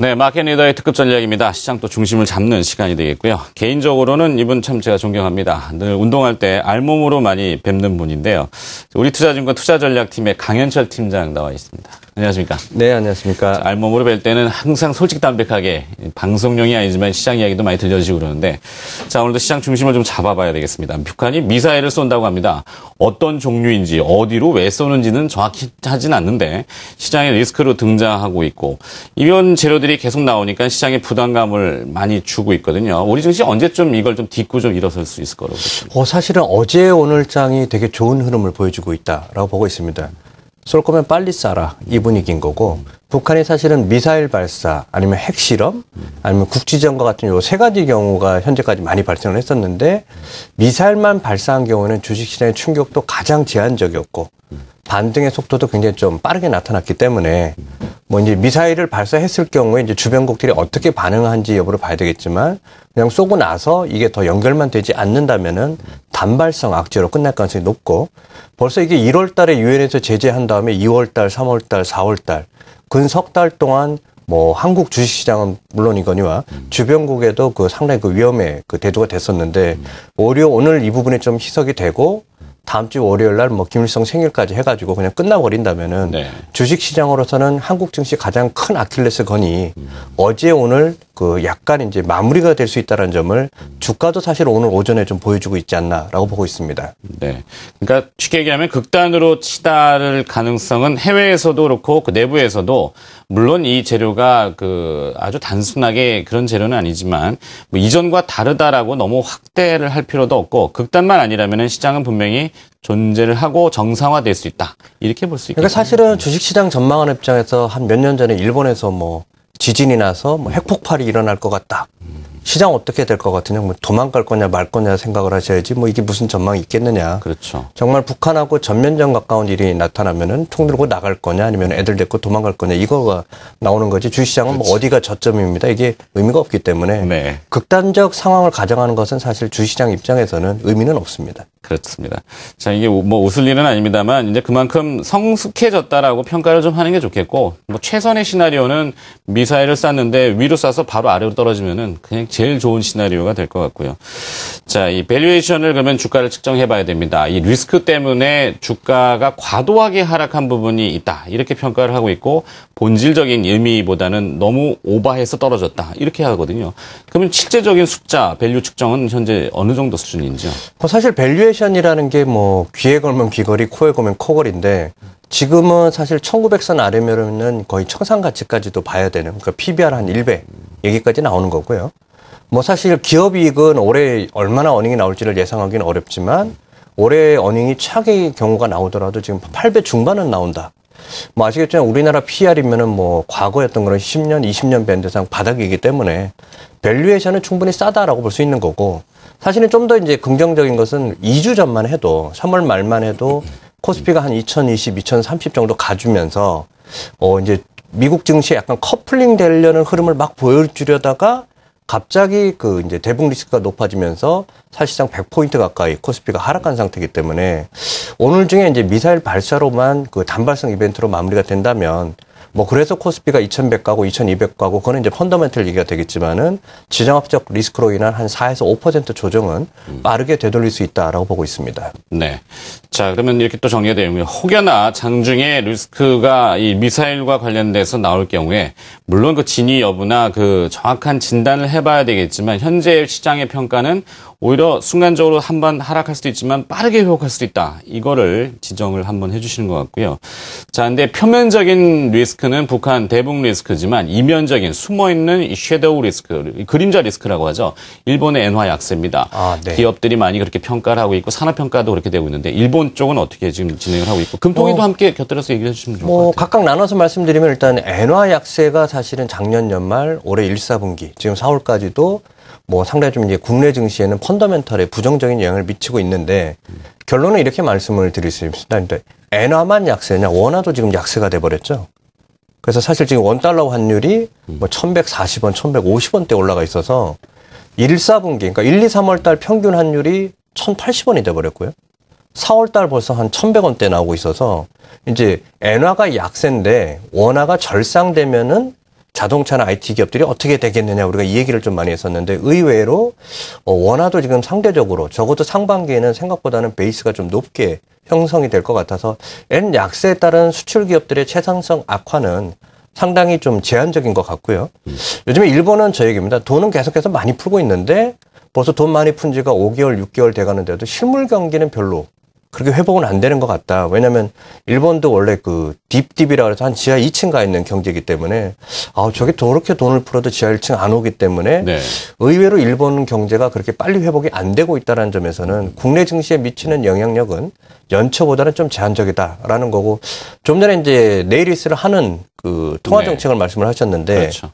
네, 마켓 리더의 특급 전략입니다. 시장 또 중심을 잡는 시간이 되겠고요. 개인적으로는 이분 참 제가 존경합니다. 늘 운동할 때 알몸으로 많이 뵙는 분인데요. 우리 투자증권 투자전략팀의 강현철 팀장 나와 있습니다. 안녕하십니까. 네, 안녕하십니까. 알몸으로 뵐 때는 항상 솔직 담백하게 방송용이 아니지만 시장 이야기도 많이 들려주시고 그러는데 자, 오늘도 시장 중심을 좀 잡아봐야 되겠습니다. 북한이 미사일을 쏜다고 합니다. 어떤 종류인지 어디로 왜 쏘는지는 정확히 하진 않는데 시장에 리스크로 등장하고 있고 이런 재료들이 계속 나오니까 시장에 부담감을 많이 주고 있거든요. 우리 증시 언제쯤 이걸 좀 딛고 좀 일어설 수 있을 거라고. 어, 사실은 어제 오늘장이 되게 좋은 흐름을 보여주고 있다라고 보고 있습니다. 쏠 거면 빨리 쏴라 이 분위기인 거고 북한이 사실은 미사일 발사 아니면 핵실험 아니면 국지전과 같은 요 세 가지 경우가 현재까지 많이 발생을 했었는데 미사일만 발사한 경우는 주식시장의 충격도 가장 제한적이었고 반등의 속도도 굉장히 좀 빠르게 나타났기 때문에 뭐 이제 미사일을 발사했을 경우에 이제 주변국들이 어떻게 반응한지 여부를 봐야 되겠지만 그냥 쏘고 나서 이게 더 연결만 되지 않는다면은 단발성 악재로 끝날 가능성이 높고 벌써 이게 1월 달에 유엔에서 제재한 다음에 2월 달, 3월 달, 4월 달근석 달 동안 뭐 한국 주식시장은 물론이거니와 주변국에도 그 상당히 그 위험의 그 대두가 됐었는데 오히려 오늘 이 부분에 좀 희석이 되고 다음 주 월요일 날뭐 김일성 생일까지 해가지고 그냥 끝나버린다면은 네. 주식 시장으로서는 한국 증시 가장 큰 아킬레스 건이 음. 어제 오늘 그 약간 이제 마무리가 될 수 있다는 점을 주가도 사실 오늘 오전에 좀 보여주고 있지 않나라고 보고 있습니다. 네. 그러니까 쉽게 얘기하면 극단으로 치달을 가능성은 해외에서도 그렇고 그 내부에서도 물론 이 재료가 그 아주 단순하게 그런 재료는 아니지만 뭐 이전과 다르다라고 너무 확대를 할 필요도 없고 극단만 아니라면 시장은 분명히 존재를 하고 정상화될 수 있다. 이렇게 볼 수 있겠죠. 그러니까 사실은 주식시장 전망한 입장에서 한 몇 년 전에 일본에서 뭐 지진이 나서 뭐 핵폭발이 일어날 것 같다. 시장 어떻게 될 것 같으냐, 뭐 도망갈 거냐 말 거냐 생각을 하셔야지 뭐 이게 무슨 전망이 있겠느냐. 그렇죠. 정말 북한하고 전면전 가까운 일이 나타나면은 총 들고 나갈 거냐 아니면 애들 데리고 도망갈 거냐 이거가 나오는 거지 주시장은 뭐 그렇지. 뭐 어디가 저점입니다 이게 의미가 없기 때문에 네. 극단적 상황을 가정하는 것은 사실 주시장 입장에서는 의미는 없습니다. 그렇습니다. 자 이게 뭐 웃을 일은 아닙니다만 이제 그만큼 성숙해졌다라고 평가를 좀 하는 게 좋겠고 뭐 최선의 시나리오는 미 미사일을 쐈는데 위로 쏴서 바로 아래로 떨어지면은 그냥 제일 좋은 시나리오가 될 것 같고요. 자, 이 밸류에이션을 그러면 주가를 측정해 봐야 됩니다. 이 리스크 때문에 주가가 과도하게 하락한 부분이 있다. 이렇게 평가를 하고 있고 본질적인 의미보다는 너무 오바해서 떨어졌다. 이렇게 하거든요. 그러면 실제적인 숫자, 밸류 측정은 현재 어느 정도 수준인지요? 뭐 사실 밸류에이션이라는 게 뭐 귀에 걸면 귀걸이, 코에 걸면 코걸인데 지금은 사실 1900선 아래면은 거의 청산 가치까지도 봐야 되는 그러니까 PBR 한 1배 얘기까지 나오는 거고요. 뭐 사실 기업 이익은 올해 얼마나 어닝이 나올지를 예상하기는 어렵지만 올해 어닝이 차기 경우가 나오더라도 지금 8배 중반은 나온다. 뭐 아시겠지만 우리나라 PR이면은 뭐 과거였던 그런 10년, 20년 밴드상 바닥이기 때문에 밸류에이션은 충분히 싸다라고 볼 수 있는 거고 사실은 좀 더 이제 긍정적인 것은 2주 전만 해도 3월 말만 해도 코스피가 한 2020, 2030 정도 가주면서 어 이제 미국 증시에 약간 커플링 되려는 흐름을 막 보여주려다가 갑자기 그 이제 대북 리스크가 높아지면서 사실상 100포인트 가까이 코스피가 하락한 상태이기 때문에 오늘 중에 이제 미사일 발사로만 그 단발성 이벤트로 마무리가 된다면 뭐 그래서 코스피가 2,100 가고 2,200 가고 그거는 이제 펀더멘털 얘기가 되겠지만은 지정학적 리스크로 인한 한 4에서 5% 조정은 음. 빠르게 되돌릴 수 있다라고 보고 있습니다. 네. 자, 그러면 이렇게 또 정리가 되면 혹여나 장중에 리스크가 이 미사일과 관련돼서 나올 경우에 물론 그 진위 여부나 그 정확한 진단을 해봐야 되겠지만 현재 시장의 평가는 오히려 순간적으로 한 번 하락할 수도 있지만 빠르게 회복할 수도 있다. 이거를 지정을 한번 해주시는 것 같고요. 자, 근데 표면적인 리스크 리스크는 북한 대북 리스크지만 이면적인 숨어있는 섀도우 리스크, 그림자 리스크라고 하죠. 일본의 엔화 약세입니다. 아, 네. 기업들이 많이 그렇게 평가를 하고 있고 산업평가도 그렇게 되고 있는데 일본 쪽은 어떻게 지금 진행을 하고 있고 금통위도 어, 함께 곁들여서 얘기해 주시면 좋을 뭐 것 같아요. 뭐 각각 나눠서 말씀드리면 일단 엔화 약세가 사실은 작년 연말 올해 1, 4분기 지금 4월까지도 뭐 상당히 좀 이제 국내 증시에는 펀더멘털에 부정적인 영향을 미치고 있는데 결론은 이렇게 말씀을 드릴 수 있습니다. 근 그러니까 엔화만 약세냐? 원화도 지금 약세가 돼 버렸죠. 그래서 사실 지금 원달러 환율이 뭐 1140원, 1150원대 올라가 있어서 1, 4분기, 그러니까 1, 2, 3월 달 평균 환율이 1080원이 돼버렸고요. 4월 달 벌써 한 1100원대 나오고 있어서 이제 엔화가 약세인데 원화가 절상되면은 자동차나 IT 기업들이 어떻게 되겠느냐 우리가 이 얘기를 좀 많이 했었는데 의외로 어, 원화도 지금 상대적으로 적어도 상반기에는 생각보다는 베이스가 좀 높게 형성이 될 것 같아서 엔 약세에 따른 수출 기업들의 최상성 악화는 상당히 좀 제한적인 것 같고요. 음. 요즘에 일본은 저 얘기입니다. 돈은 계속해서 많이 풀고 있는데 벌써 돈 많이 푼 지가 5개월, 6개월 돼 가는데도 실물 경기는 별로 그렇게 회복은 안 되는 것 같다. 왜냐면 일본도 원래 그 딥딥이라 고 해서 한 지하 2층 가 있는 경제이기 때문에 아 저게 저렇게 돈을 풀어도 지하 1층 안 오기 때문에 네. 의외로 일본 경제가 그렇게 빨리 회복이 안 되고 있다는 점에서는 국내 증시에 미치는 영향력은 연초보다는 좀 제한적이다라는 거고 좀 전에 이제 네이리스를 하는 그 통화 네. 정책을 네. 말씀을 하셨는데 그렇죠.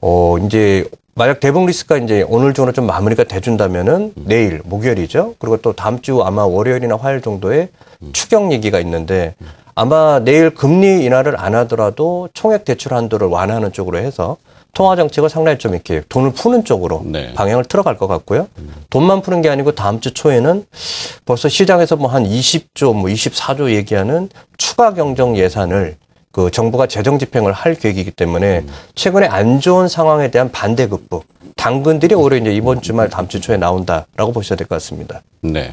어 이제 만약 대북 리스크가 이제 오늘 중으로 좀 마무리가 돼준다면은 음. 내일 목요일이죠. 그리고 또 다음 주 아마 월요일이나 화요일 정도에 음. 추경 얘기가 있는데 음. 아마 내일 금리 인하를 안 하더라도 총액 대출 한도를 완화하는 쪽으로 해서 통화 정책을 상당히 좀 이렇게 돈을 푸는 쪽으로 네. 방향을 틀어갈 것 같고요. 음. 돈만 푸는 게 아니고 다음 주 초에는 벌써 시장에서 뭐 한 20조, 뭐 24조 뭐 얘기하는 추가 경정 예산을 그 정부가 재정 집행을 할 계획이기 때문에 음. 최근에 안 좋은 상황에 대한 반대 극복 당근들이 올해 이제 이번 주말 다음 주 초에 나온다라고 보셔야 될 것 같습니다. 네.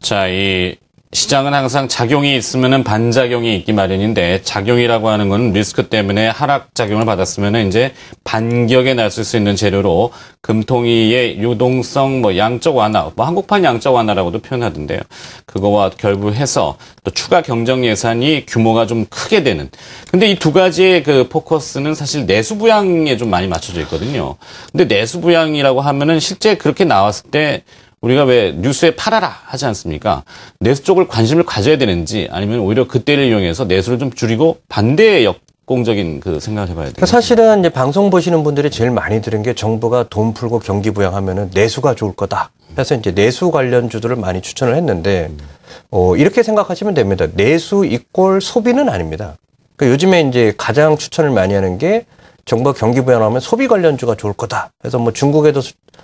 자, 이 시장은 항상 작용이 있으면 반작용이 있기 마련인데 작용이라고 하는 건 리스크 때문에 하락 작용을 받았으면 이제 반격에 나설 수 있는 재료로 금통위의 유동성 뭐 양적 완화 뭐 한국판 양적 완화라고도 표현하던데요. 그거와 결부해서 또 추가 경정 예산이 규모가 좀 크게 되는. 근데 이 두 가지의 그 포커스는 사실 내수 부양에 좀 많이 맞춰져 있거든요. 근데 내수 부양이라고 하면은 실제 그렇게 나왔을 때 우리가 왜 뉴스에 팔아라 하지 않습니까? 내수 쪽을 관심을 가져야 되는지 아니면 오히려 그때를 이용해서 내수를 좀 줄이고 반대의 역 공적인 그 생각을 해봐야 돼요. 사실은 이제 방송 보시는 분들이 제일 많이 들은 게 정부가 돈 풀고 경기 부양하면은 내수가 좋을 거다. 그래서 이제 내수 관련 주들을 많이 추천을 했는데 어, 이렇게 생각하시면 됩니다. 내수 이꼴 소비는 아닙니다. 그 요즘에 이제 가장 추천을 많이 하는 게 정부가 경기 부양하면 소비 관련주가 좋을 거다. 그래서 뭐 중국에도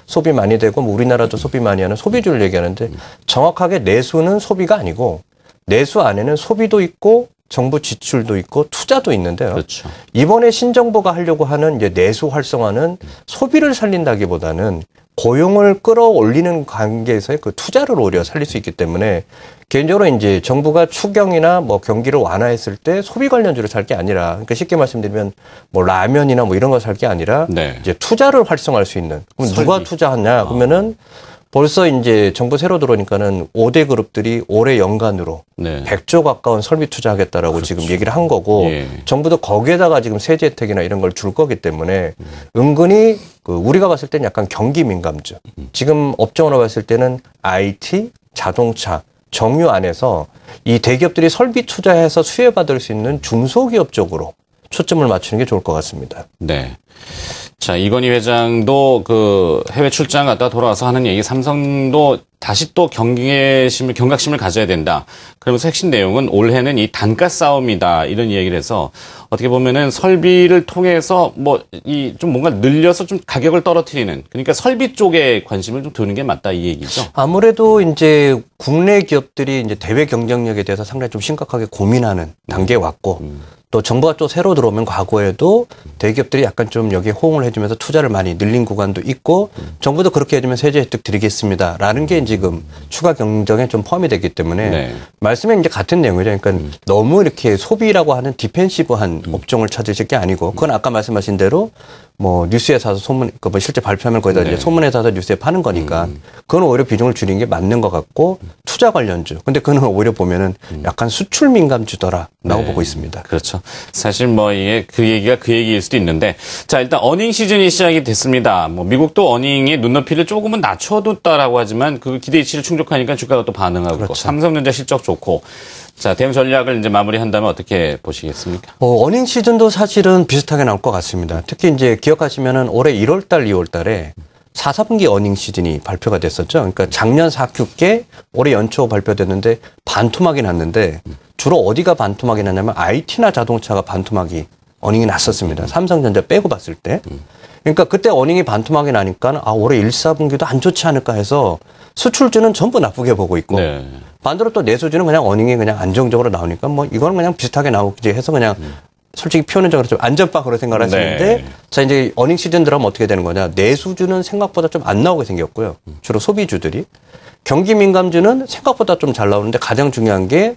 소비 많이 되고 뭐 우리나라도 소비 많이 하는 소비주를 얘기하는데 음. 정확하게 내수는 소비가 아니고 내수 안에는 소비도 있고 정부 지출도 있고 투자도 있는데요. 그렇죠. 이번에 신정부가 하려고 하는 이제 내수 활성화는 소비를 살린다기보다는 고용을 끌어올리는 관계에서의 그 투자를 오히려 살릴 수 있기 때문에 개인적으로 이제 정부가 추경이나 뭐 경기를 완화했을 때 소비 관련주를 살 게 아니라 그러니까 쉽게 말씀드리면 뭐 라면이나 뭐 이런 거 살 게 아니라 네. 이제 투자를 활성화할 수 있는 그럼 설비. 누가 투자하냐 그러면은 아. 벌써 이제 정부 새로 들어오니까는 5대 그룹들이 올해 연간으로 네. 100조 가까운 설비 투자하겠다라고 그렇죠. 지금 얘기를 한 거고 예. 정부도 거기에다가 지금 세제 혜택이나 이런 걸 줄 거기 때문에 음. 은근히 그 우리가 봤을 땐 약간 경기 민감주. 음. 지금 업종으로 봤을 때는 IT, 자동차, 정유 안에서 이 대기업들이 설비 투자해서 수혜받을 수 있는 중소기업 쪽으로 초점을 맞추는 게 좋을 것 같습니다. 네. 자, 이건희 회장도 그 해외 출장 갔다 돌아와서 하는 얘기 삼성도 다시 또 경계심을, 경각심을 가져야 된다. 그러면서 핵심 내용은 올해는 이 단가 싸움이다. 이런 이야기를 해서 어떻게 보면은 설비를 통해서 뭐 이 좀 뭔가 늘려서 좀 가격을 떨어뜨리는 그러니까 설비 쪽에 관심을 좀 두는 게 맞다 이 얘기죠. 아무래도 이제 국내 기업들이 이제 대외 경쟁력에 대해서 상당히 좀 심각하게 고민하는 단계에 왔고 음. 또 정부가 또 새로 들어오면 과거에도 대기업들이 약간 좀 여기에 호응을 해주면서 투자를 많이 늘린 구간도 있고 정부도 그렇게 해주면 세제 혜택 드리겠습니다라는 게 지금 추가 경정에 좀 포함이 되기 때문에 네. 말씀에 이제 같은 내용이죠. 그러니까 음. 너무 이렇게 소비라고 하는 디펜시브한 음. 업종을 찾으실 게 아니고 그건 아까 말씀하신 대로 뭐 뉴스에 사서 소문 그 뭐 실제 발표하면 거의 다 네. 이제 소문에 사서 뉴스에 파는 거니까 음. 그건 오히려 비중을 줄인 게 맞는 것 같고 음. 투자 관련주 근데 그는 오히려 보면은 음. 약간 수출 민감주더라라고 네. 보고 있습니다. 그렇죠. 사실 뭐 이게 그 얘기가 그 얘기일 수도 있는데 자 일단 어닝 시즌이 시작이 됐습니다. 뭐 미국도 어닝의 눈높이를 조금은 낮춰뒀다라고 하지만 그 기대치를 충족하니까 주가가 또 반응하고 그렇죠. 삼성전자 실적 좋고 자, 대응 전략을 이제 마무리한다면 어떻게 보시겠습니까? 어, 어닝 시즌도 사실은 비슷하게 나올 것 같습니다. 특히 이제 기억하시면은 올해 1월 달, 2월 달에 4, 4분기 어닝 시즌이 발표가 됐었죠. 그러니까 작년 4Q께 올해 연초 발표됐는데 반토막이 났는데 주로 어디가 반토막이 났냐면 IT나 자동차가 반토막이 어닝이 났었습니다. 삼성전자 빼고 봤을 때. 그러니까 그때 어닝이 반토막이 나니까 아 올해 1, 4분기도 안 좋지 않을까 해서 수출주는 전부 나쁘게 보고 있고 네. 반대로 또 내수주는 그냥 어닝이 그냥 안정적으로 나오니까 뭐 이거는 그냥 비슷하게 나오지 해서 그냥 음. 솔직히 표현적으로 좀 안전빵으로 생각을 하시는데 네. 자 이제 어닝 시즌 들어면 어떻게 되는 거냐 내수주는 생각보다 좀 안 나오게 생겼고요 음. 주로 소비주들이 경기 민감주는 생각보다 좀 잘 나오는데 가장 중요한 게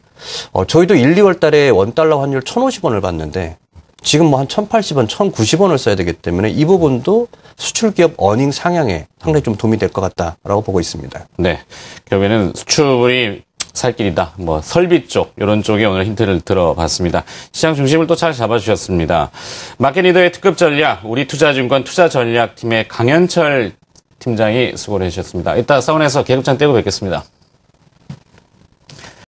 어, 저희도 1, 2월 달에 원달러 환율 1,050원을 봤는데 지금 뭐 한 1,080원, 1,090원을 써야 되기 때문에 이 부분도 수출 기업 어닝 상향에 상당히 좀 도움이 될 것 같다라고 보고 있습니다. 네. 결국에는 수출이 살 길이다. 뭐 설비 쪽 이런 쪽에 오늘 힌트를 들어봤습니다. 시장 중심을 또 잘 잡아주셨습니다. 마켓리더의 특급 전략 우리 투자증권 투자 전략팀의 강현철 팀장이 수고를 해주셨습니다. 이따 사원에서 계급장 떼고 뵙겠습니다.